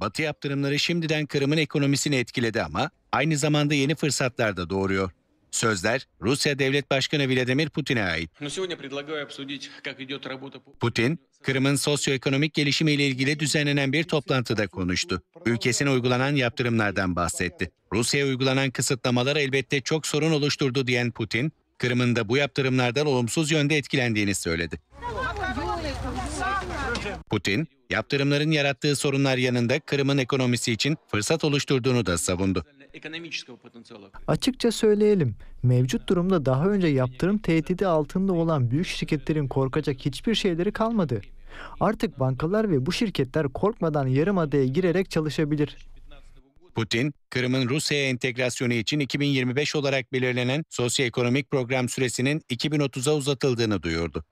Batı yaptırımları şimdiden Kırım'ın ekonomisini etkiledi ama aynı zamanda yeni fırsatlar da doğuruyor. Sözler Rusya Devlet Başkanı Vladimir Putin'e ait. Putin, Kırım'ın sosyoekonomik gelişimiyle ilgili düzenlenen bir toplantıda konuştu. Ülkesine uygulanan yaptırımlardan bahsetti. Rusya'ya uygulanan kısıtlamalar elbette çok sorun oluşturdu diyen Putin, Kırım'ın da bu yaptırımlardan olumsuz yönde etkilendiğini söyledi. Putin, yaptırımların yarattığı sorunlar yanında Kırım'ın ekonomisi için fırsat oluşturduğunu da savundu. Açıkça söyleyelim, mevcut durumda daha önce yaptırım tehdidi altında olan büyük şirketlerin korkacak hiçbir şeyleri kalmadı. Artık bankalar ve bu şirketler korkmadan yarım adaya girerek çalışabilir. Putin, Kırım'ın Rusya'ya entegrasyonu için 2025 olarak belirlenen sosyoekonomik program süresinin 2030'a uzatıldığını duyurdu.